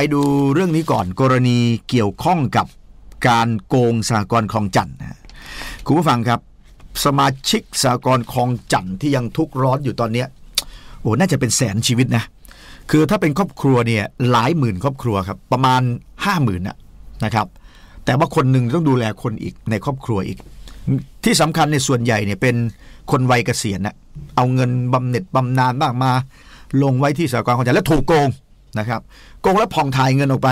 ไปดูเรื่องนี้ก่อนกรณีเกี่ยวข้องกับการโกงสากลคลองจันทร์คุณผู้ฟังครับสมาชิกสากลคลองจันทร์ที่ยังทุกข์ร้อนอยู่ตอนเนี้โอ้น่าจะเป็นแสนชีวิตนะคือถ้าเป็นครอบครัวเนี่ยหลายหมื่น ครอบครัวครับประมาณห้าหมื่นนะครับแต่ว่าคนหนึ่งต้องดูแลคนอีกในครอบครัวอีก ที่สำคัญในส่วนใหญ่เนี่ยเป็นคนวัยเกษียณนะเอาเงินบำเหน็จบำนาญบ้างมา ลงไว้ที่สากลคลองจันทร์แล้วถูกโกงนะครับโกงแล้วผ่องถ่ายเงินออกไป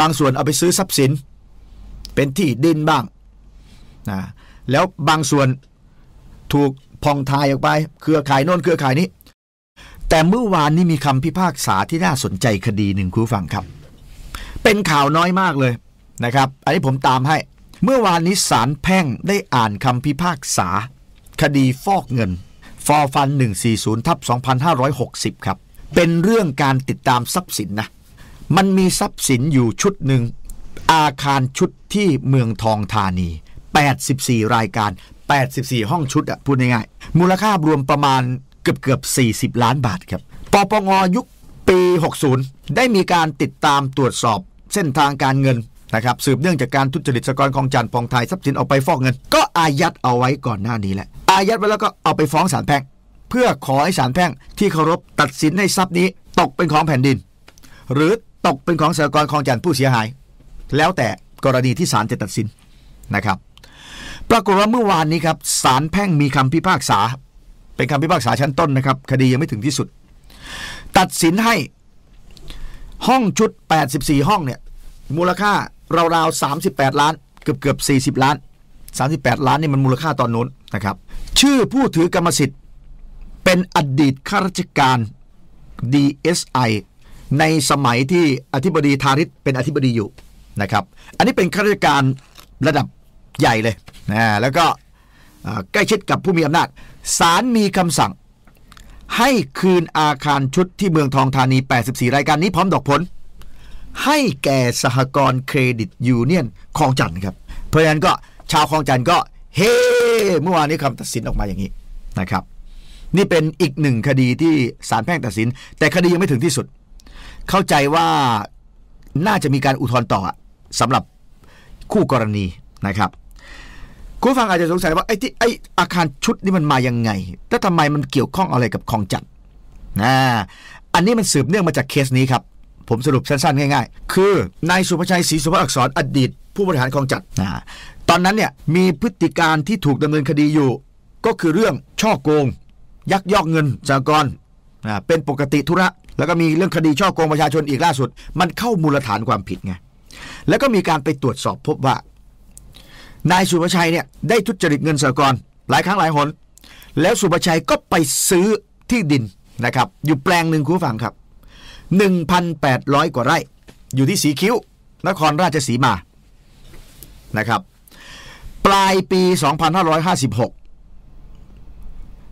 บางส่วนเอาไปซื้อทรัพย์สิน เป็นที่ดินบ้างนะแล้วบางส่วนถูกผ่องถ่ายออกไป เครือข่ายโน่นเครือข่ายนี้ แต่เมื่อวานนี้มีคำพิพากษาที่น่าสนใจคดีหนึ่งคุณฟังครับ เป็นข่าวน้อยมากเลยนะครับอันนี้ผมตามให้เมื่อวานนี้สารแพ่งได้อ่านคำพิพากษา คดีฟอกเงินฟอฟัน 140ทับ2560 ครับเป็นเรื่องการติดตามทรัพย์สินนะ มันมีทรัพย์สินอยู่ชุดหนึ่ง อาคารชุดที่เมืองทองธานี 84 รายการ 84 ห้องชุดอะพูดง่ายๆ มูลค่ารวมประมาณเกือบเกือบ40 ล้านบาทครับ ปปง ยุคปี 60 ได้มีการติดตามตรวจสอบ เส้นทางการเงินนะครับสืบเนื่องจากการทุจริตสกรของจันทร์ปองไทยทรัพย์สินออกไปฟอกเงินก็อายัดเอาไว้ก่อนหน้านี้แหละ อายัดไว้แล้วก็เอาไปฟ้องศาลแพ่งเพื่อขอให้ศาลแพ่งที่เคารพตัดสินให้ทรัพย์นี้ ตกเป็นของแผ่นดิน หรือตกเป็นของสหกรขคลองจันทร์ผู้เสียหาย แล้วแต่กรณีที่ศาลจะตัดสินนะครับ ปรากฏว่าเมื่อวานนี้ครับศาลแพ่งมีคำพิพากษาเป็นคำพิพากษาชั้นต้นนะครับ คดียังไม่ถึงที่สุด ตัดสินให้ห้องชุด84ห้องเนี่ยมูลค่าราวๆ38 ล้านเกือบเกือบ40 ล้าน 38 ล้านนี่มันมูลค่าตอนนู้นนะครับ ชื่อผู้ถือกรรมสิทธิ์เป็นอดีตข้าราชการ DSI ในสมัยที่อธิบดีทาริศเป็นอธิบดีอยู่นะครับ อันนี้เป็นข้าราชการระดับใหญ่เลยนะแล้วก็ใกล้ชิดกับผู้มีอำนาจศาลมีคำสั่ง ให้คืนอาคารชุดที่เมืองทองธานี 84 รายการนี้พร้อมดอกผล ให้แก่สหกรณ์เครดิตยูเนียนคลองจันทร์ครับ เพราะฉะนั้นก็ชาวคลองจันทร์ก็เฮ้เมื่อวานนี้คำตัดสินออกมาอย่างนี้นะครับนี่เป็นอีกหนึ่งคดีที่ศาลแพ่งตัดสิน แต่คดียังไม่ถึงที่สุด เข้าใจว่าน่าจะมีการอุทธรณ์ต่อสำหรับคู่กรณีนะครับ คุณฟังอาจจะสงสัยว่าไอ้ที่ไอ้อาคารชุดนี่มันมายังไง แล้วทำไมมันเกี่ยวข้องอะไรกับคองจัดนะอันนี้มันสืบเนื่องมาจากเคสนี้ครับ ผมสรุปสั้นๆ ง่าย ๆ คือ นายสุภชัยศรีสุภอักษรอดีตผู้บริหารคองจัด นะ ตอนนั้นเนี่ยมีพฤติการที่ถูกดำเนินคดีอยู่ ก็คือเรื่องช่อโกงยักยอกเงินสากร เป็นปกติธุระ แล้วก็มีเรื่องคดีช่อโกงประชาชนอีกล่าสุด มันเข้ามูลฐานความผิดไงแล้วก็มีการไปตรวจสอบพบว่านายสุภชัยเนี่ยได้ทุจริตเงินสากร หลายครั้งหลายหนแล้วสุภชัยก็ไปซื้อที่ดินนะครับอยู่แปลงหนึ่งคุณฟังครับ 1,800 กว่าไร่อยู่ที่สีคิ้วนครราชสีมานะครับปลายปี 2556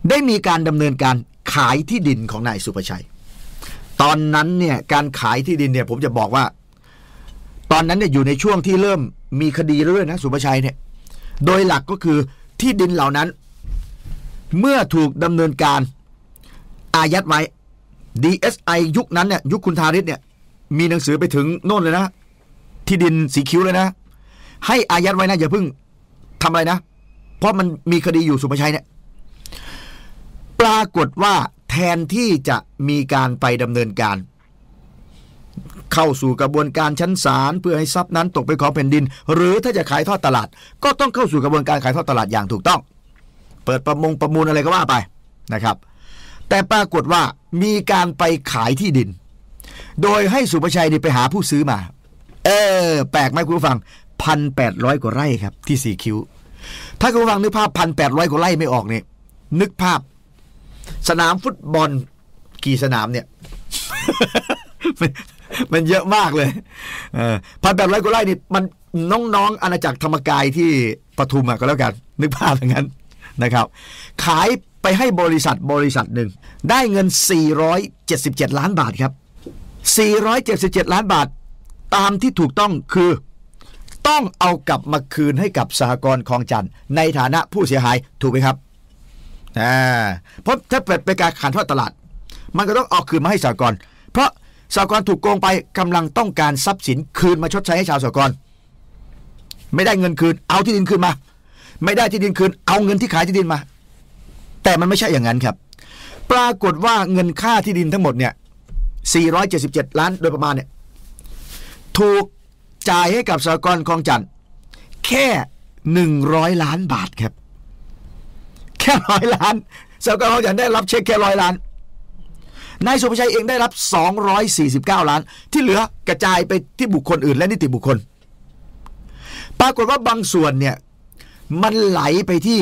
ได้มีการดำเนินการขายที่ดินของนายสุภชัย ตอนนั้นเนี่ยการขายที่ดินเนี่ยผมจะบอกว่า ตอนนั้นเนี่ยอยู่ในช่วงที่เริ่มมีคดีเรื่อยนะสุภชัยเนี่ย โดยหลักก็คือที่ดินเหล่านั้นเมื่อถูกดำเนินการอายัดไว้ DSI ยุคนั้นเนี่ยยุคคุณทาริศเนี่ยมีหนังสือไปถึงโน่นเลยนะ ที่ดินสีคิ้วเลยนะ ให้อายัดไว้นะอย่าเพิ่งทำอะไรนะ เพราะมันมีคดีอยู่สุภชัยเนี่ยปรากฏว่าแทนที่จะมีการไปดำเนินการ เข้าสู่กระบวนการชั้นศาลเพื่อให้ทรัพย์นั้นตกเป็นของแผ่นดิน หรือถ้าจะขายทอดตลาด ก็ต้องเข้าสู่กระบวนการขายทอดตลาดอย่างถูกต้อง เปิดประมงประมูลอะไรก็ว่าไปนะครับ แต่ปรากฏว่ามีการไปขายที่ดิน โดยให้สุประชัยไปหาผู้ซื้อมา เออแปลกไหมคุณผู้ฟังพันแปดร้อยกว่าไร่ครับที่สี่คิ้วถ้าคุณผู้ฟังนึกภาพพันแปดร้อยกว่าไร่ไม่ออกเนี่ยนึกภาพสนามฟุตบอลกี่สนามเนี่ยมันเยอะมากเลยพันแบบไร้กุไล่นี่มันน้องๆ อาณาจักรธรรมกายที่ปทุมก็แล้วกันนึกภาพอย่างนั้นนะครับ ขายไปให้บริษัทบริษัทหนึ่ง ได้เงิน 477 ล้านบาทครับ 477 ล้านบาท ตามที่ถูกต้องคือต้องเอากลับมาคืนให้กับสหกรณ์คลองจันในฐานะผู้เสียหายถูกไหมครับอ่าเพราะถ้าเปิด็นการขานทอดตลาด มันก็ต้องออกคืนมาให้สากลเพราะสากลถูกโกงไปกำลังต้องการทรัพย์สินคืนมาชดใช้ให้ชาวสากลไม่ได้เงินคืนเอาที่ดินคืนมา ไม่ได้ที่ดินคืน เอาเงินที่ขายที่ดินมา แต่มันไม่ใช่อย่างนั้นครับ ปรากฏว่าเงินค่าที่ดินทั้งหมดเนี่ย477 ล้านโดยประมาณเนี่ยถูกจ่ายให้กับสากลคลองจันทร์แค่ 100 ล้านบาทครับแค่ร้อยล้านสกลยันได้รับเช็คแค่ร้อยล้าน นายสุภชัยเองได้รับ 249 ล้าน ที่เหลือกระจายไปที่บุคคลอื่นและนิติบุคคล ปรากฏว่าบางส่วนเนี่ย มันไหลไปที่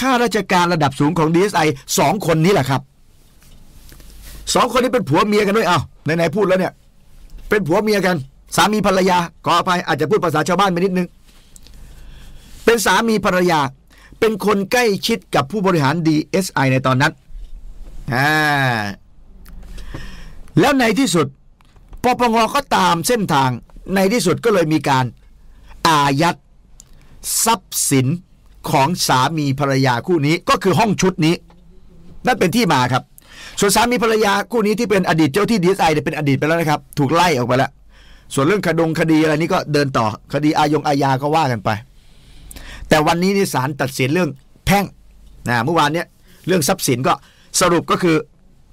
ข้าราชการระดับสูงของ DSI สองคนนี้แหละครับ สองคนนี้เป็นผัวเมียกันด้วยเอาไหน ๆ พูดแล้วเนี่ย เป็นผัวเมียกัน สามีภรรยาขออภัยอาจจะพูดภาษาชาวบ้านไปนิดนึง เป็นสามีภรรยาเป็นคนใกล้ชิดกับผู้บริหาร DSI ในตอนนั้น แล้วในที่สุดปปงก็ตามเส้นทางในที่สุดก็เลยมีการอายัด ทรัพย์สินของสามีภรรยาคู่นี้ก็คือห้องชุดนี้นั่นเป็นที่มาครับ ส่วนสามีภรรยาคู่นี้ที่เป็นอดีตเจ้าที่ดีเอสไอเนี่ยเป็นอดีตไปแล้วนะครับถูกไล่ออกไปแล้วส่วนเรื่องคดงคดีอะไรนี้ก็เดินต่อคดีอายงอาญาก็ว่ากันไปแต่วันนี้นี่ศาลตัดสินเรื่องแพ่งนะ เมื่อวานเนี้ยเรื่องทรัพย์สินก็สรุปก็คือ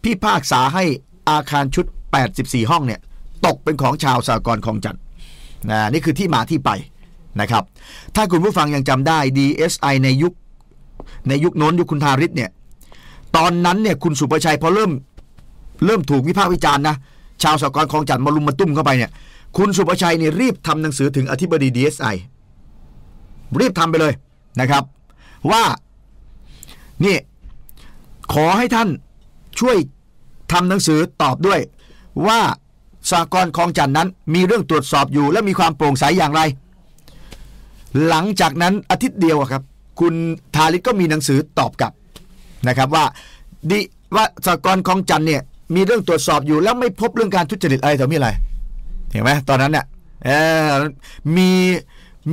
พิพากษาให้อาคารชุด 84 ห้องเนี่ยตกเป็นของชาวสากลคลองจันทร์นะนี่คือที่มาที่ไปนะครับ ถ้าคุณผู้ฟังยังจำได้ DSI ในยุค ในยุคโน้น ยุคคุณทาริศเนี่ยตอนนั้นเนี่ยคุณสุประชัยพอเริ่มเริ่มถูกวิพากษ์วิจารณ์นะชาวสากลคลองจันทร์มาลุมมาตุ้มเข้าไปเนี่ยคุณสุประชัยเนี่ยรีบทำหนังสือถึงอธิบดี DSI รีบทำไปเลยนะครับ ว่านี่ขอให้ท่านช่วยทำหนังสือตอบด้วย ว่าสากลคลองจันนั้น มีเรื่องตรวจสอบอยู่ และมีความโปร่งใสอย่างไร หลังจากนั้นอาทิตย์เดียวครับคุณทาริศก็มีหนังสือตอบกลับนะครับว่าดีว่าสากลคลองจันเนี่ยมีเรื่องตรวจสอบอยู่ แล้วไม่พบเรื่องการทุจริตอะไรต่วมีอะไรเห็นไหมตอนนั้นเนี่ยมี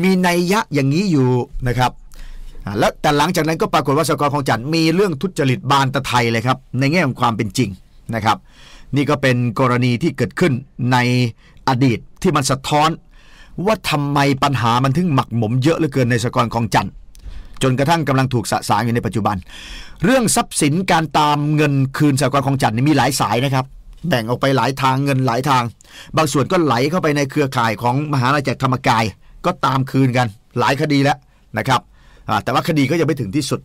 มีนัยยะอย่างนี้อยู่นะครับ แล้วแต่หลังจากนั้นก็ปรากฏว่าสกอรของจันมีเรื่องทุจริตบานตะไทยเลยครับในแง่ของความเป็นจริงนะครับ นี่ก็เป็นกรณีที่เกิดขึ้นในอดีตที่มันสะท้อนว่าทำไมปัญหามันถึงหมักหมมเยอะเหลือเกินในสกอรของจันจนกระทั่งกำลังถูกสะสางอยู่ในปัจจุบัน เรื่องทรัพย์สินการตามเงินคืนสกอของจันทร์มีหลายสายนะครับแบ่งออกไปหลายทางเงินหลายทาง บางส่วนก็ไหลเข้าไปในเครือข่ายของมหาราชธรรมกายก็ตามคืนกันหลายคดีแล้วนะครับ แต่ว่าคดีก็ยังไม่ถึงที่สุด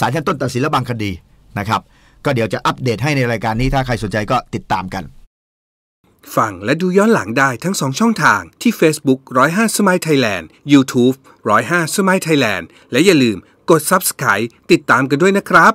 ศาลชั้นต้นตัดสินและบางคดีนะครับ ก็เดี๋ยวจะอัปเดตให้ในรายการนี้ ถ้าใครสนใจก็ติดตามกัน ฟังและดูย้อนหลังได้ทั้งสองช่องทางที่ Facebook 105สมัยไ Thailand YouTube 105สมัย e Thailand และอย่าลืมกด Subscribe ติดตามกันด้วยนะครับ